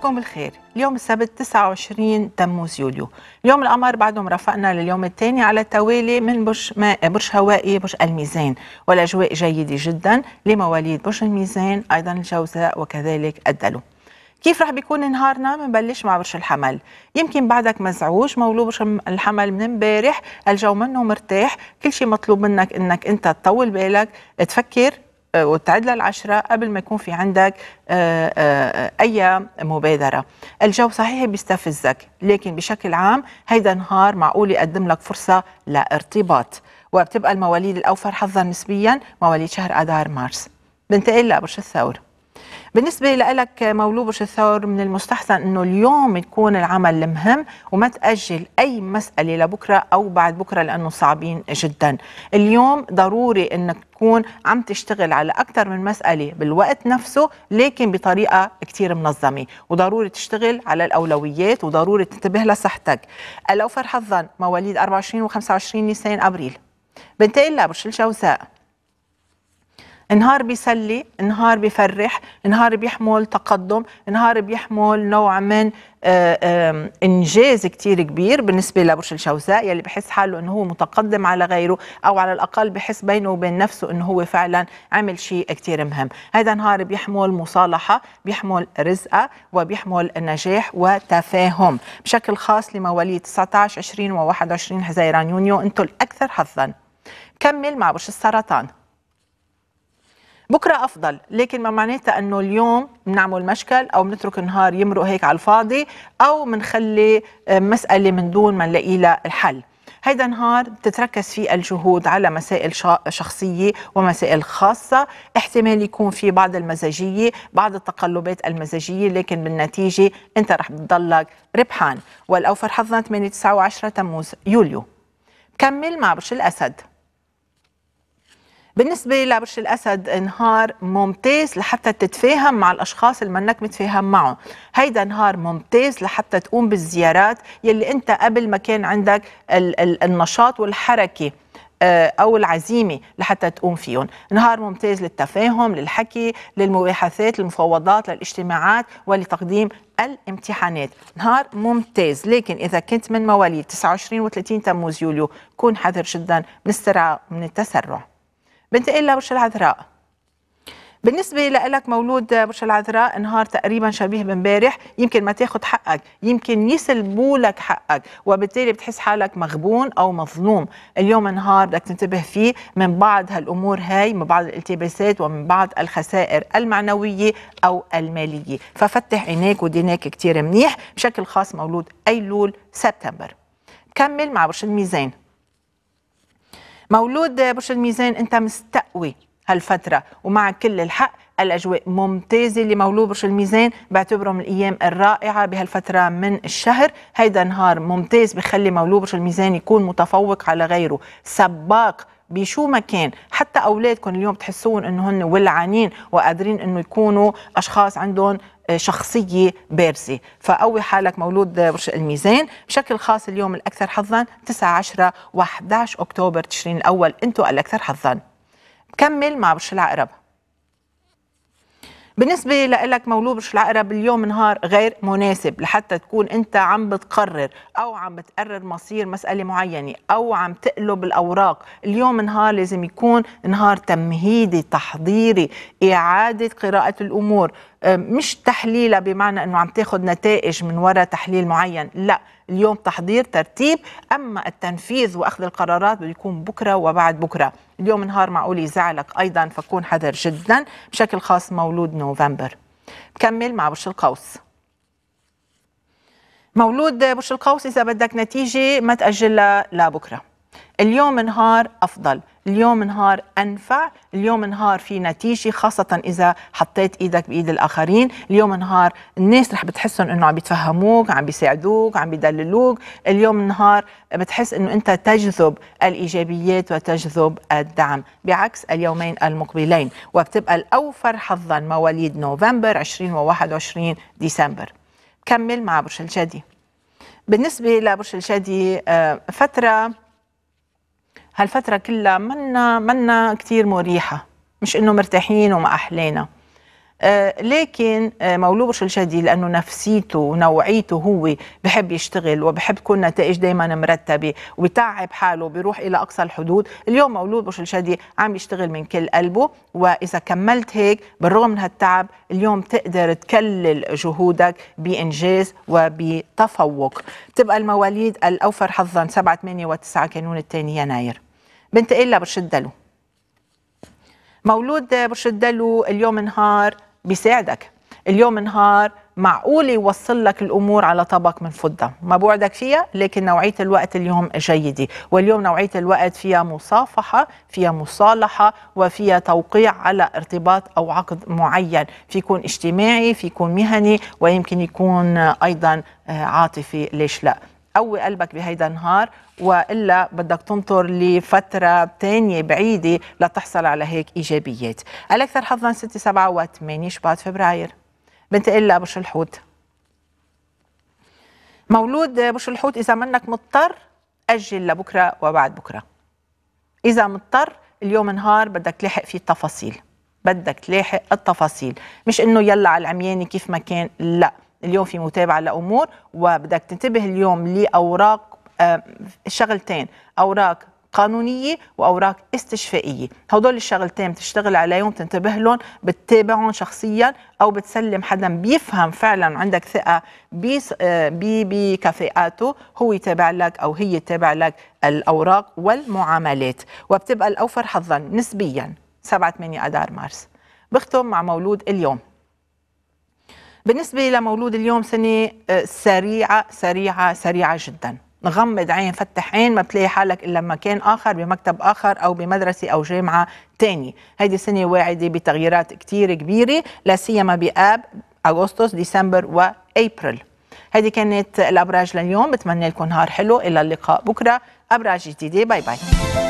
صباحكم بالخير اليوم السبت 29 تموز يوليو اليوم القمر بعده مرافقنا لليوم الثاني على التوالي من برج ما برج هوائي برج الميزان والاجواء جيده جدا لمواليد برج الميزان ايضا الجوزاء وكذلك الدلو كيف رح بيكون نهارنا بنبلش مع برج الحمل يمكن بعدك مزعوج مولود برج الحمل من امبارح الجو منه مرتاح كل شيء مطلوب منك انك انت تطول بالك تفكر وتعد للعشرة قبل ما يكون في عندك آه، آه، آه، أي مبادرة الجو صحيح بيستفزك لكن بشكل عام هيدا نهار معقول يقدم لك فرصة لارتباط وبتبقى المواليد الأوفر حظا نسبيا مواليد شهر أدار مارس بنتقل لبرج الثور بالنسبه لك مولوبش الثور من المستحسن انه اليوم يكون العمل المهم وما تاجل اي مساله لبكره او بعد بكره لانه صعبين جدا اليوم ضروري انك تكون عم تشتغل على اكثر من مساله بالوقت نفسه لكن بطريقه كثير منظمه وضروري تشتغل على الاولويات وضروري تنتبه لصحتك الاوفر حظا مواليد 24 و25 نيسان ابريل بنتقل لبرج الجوزاء نهار بيسلي نهار بيفرح نهار بيحمل تقدم نهار بيحمل نوع من آه، انجاز كتير كبير بالنسبه لبرج الجوزاء يلي بحس حاله انه هو متقدم على غيره او على الاقل بحس بينه وبين نفسه انه هو فعلا عمل شيء كتير مهم هذا نهار بيحمل مصالحه بيحمل رزقه وبيحمل نجاح وتفاهم بشكل خاص لمواليد 19 20 و21 حزيران يونيو انتم الاكثر حظا كمل مع برج السرطان بكره افضل لكن ما معناتها انه اليوم بنعمل مشكل او بنترك النهار يمرق هيك على الفاضي او بنخلي آه، مساله من دون ما نلاقي لها الحل هيدا نهار بتتركز فيه الجهود على مسائل شخصية ومسائل خاصة احتمال يكون في بعض المزاجية بعض التقلبات المزاجية لكن بالنتيجة انت رح تضلك ربحان والأوفر حظنا 8 9 و 10 تموز يوليو كمل مع برج الأسد بالنسبة لبرج الأسد نهار ممتاز لحتى تتفاهم مع الأشخاص اللي منك متفاهم معهم هيدا نهار ممتاز لحتى تقوم بالزيارات يلي أنت قبل ما كان عندك ال ال النشاط والحركة آه، أو العزيمة لحتى تقوم فيهم نهار ممتاز للتفاهم للحكي للمباحثات للمفاوضات للاجتماعات ولتقديم الامتحانات نهار ممتاز لكن إذا كنت من مواليد 29 و30 تموز يوليو كون حذر جدا من السرعة من التسرع بنتقل لبرج العذراء بالنسبة لك مولود برج العذراء نهار تقريبا شبيه بامبارح يمكن ما تاخد حقك يمكن يسلبوا لك حقك وبالتالي بتحس حالك مغبون أو مظلوم اليوم نهار بدك تنتبه فيه من بعض هالأمور هاي من بعض الالتباسات ومن بعض الخسائر المعنوية أو المالية ففتح عينيك ودينيك كتير منيح بشكل خاص مولود أيلول سبتمبر كمل مع برج الميزان مولود برج الميزان انت مستقوي هالفتره ومع كل الحق الاجواء ممتازه لمولود برج الميزان بعتبره من الايام الرائعه بهالفتره من الشهر هيدا نهار ممتاز بخلي مولود برج الميزان يكون متفوق على غيره سباق بشو ما كان حتى اولادكم اليوم بتحسون انه هن ولعانين وقادرين انه يكونوا اشخاص عندهم شخصيه بارزه فقوي حالك مولود برج الميزان بشكل خاص اليوم الاكثر حظا 9 10 و11 اكتوبر تشرين الاول انتم الاكثر حظا كمل مع برج العقرب بالنسبة لك مولود برج العقرب اليوم نهار غير مناسب لحتى تكون أنت عم بتقرر أو عم بتقرر مصير مسألة معينة أو عم تقلب الأوراق، اليوم نهار لازم يكون نهار تمهيدي تحضيري إعادة قراءة الأمور، مش تحليلها بمعنى انه عم تاخذ نتائج من وراء تحليل معين لا اليوم تحضير ترتيب اما التنفيذ واخذ القرارات بده يكون بكره وبعد بكره اليوم نهار معقول يزعلك ايضا فكون حذر جدا بشكل خاص مولود نوفمبر بكمل مع برج القوس مولود برج القوس اذا بدك نتيجه ما تاجلها لبكره اليوم نهار افضل اليوم نهار انفع اليوم نهار في نتيجه خاصه اذا حطيت ايدك بايد الاخرين اليوم نهار الناس رح بتحسهم انه عم بيتفهموك عم بيساعدوك عم بيدللوك اليوم نهار بتحس انه انت تجذب الايجابيات وتجذب الدعم بعكس اليومين المقبلين وبتبقى الاوفر حظا مواليد نوفمبر 20 و21 ديسمبر كمل مع برج الجدي بالنسبة لبرج الجدي آه، فترة هالفتره كلها منا منا كثير مريحه مش انه مرتاحين وما احلينا آه، لكن آه، مولود برج الجدي لانه نفسيته ونوعيته هو بحب يشتغل وبحب تكون نتائج دائما مرتبه وبتعب حاله بيروح الى اقصى الحدود اليوم مولود برج الجدي عم يشتغل من كل قلبه واذا كملت هيك بالرغم من هالتعب اليوم تقدر تكلل جهودك بانجاز وبتفوق تبقى المواليد الاوفر حظا 7 8 و9 كانون الثاني يناير بنت إلا برشدلو مولود برشدلو اليوم نهار بيساعدك اليوم نهار معقول يوصل لك الامور على طبق من فضه ما بوعدك فيها لكن نوعيه الوقت اليوم جيده واليوم نوعيه الوقت فيها مصافحه فيها مصالحه وفيها توقيع على ارتباط او عقد معين فيكون اجتماعي فيكون مهني ويمكن يكون ايضا آه، عاطفي ليش لا قوي قلبك بهيدا النهار والا بدك تنطر لفتره ثانيه بعيده لتحصل على هيك ايجابيات الاكثر حظا 6 7 و 8 شباط فبراير بنتقل لبرج الحوت مولود برج الحوت اذا منك مضطر اجل لبكره وبعد بكره اذا مضطر اليوم نهار بدك تلاحق فيه التفاصيل بدك تلاحق التفاصيل مش انه يلا على العمياني كيف ما كان لا اليوم في متابعه لامور وبدك تنتبه اليوم لاوراق شغلتين اوراق قانونية وأوراق استشفائية هدول الشغلتين بتشتغل عليهم تنتبه لهم بتتابعهم شخصيا أو بتسلم حدا بيفهم فعلا عندك ثقة آه، بكفاءاته هو يتابع لك أو هي تتابع لك الأوراق والمعاملات وبتبقى الأوفر حظا نسبيا 7 8 أدار مارس بختم مع مولود اليوم بالنسبة لمولود اليوم سنة آه، سريعة سريعة سريعة جدا غمض عين فتح عين ما بتلاقي حالك إلا مكان آخر بمكتب آخر أو بمدرسة أو جامعة تاني هيدي سنة واعدة بتغييرات كتير كبيرة لا سيما بآب أغسطس ديسمبر وأبريل هذه كانت الأبراج لليوم بتمنى لكم نهار حلو إلى اللقاء بكرة أبراج جديدة باي باي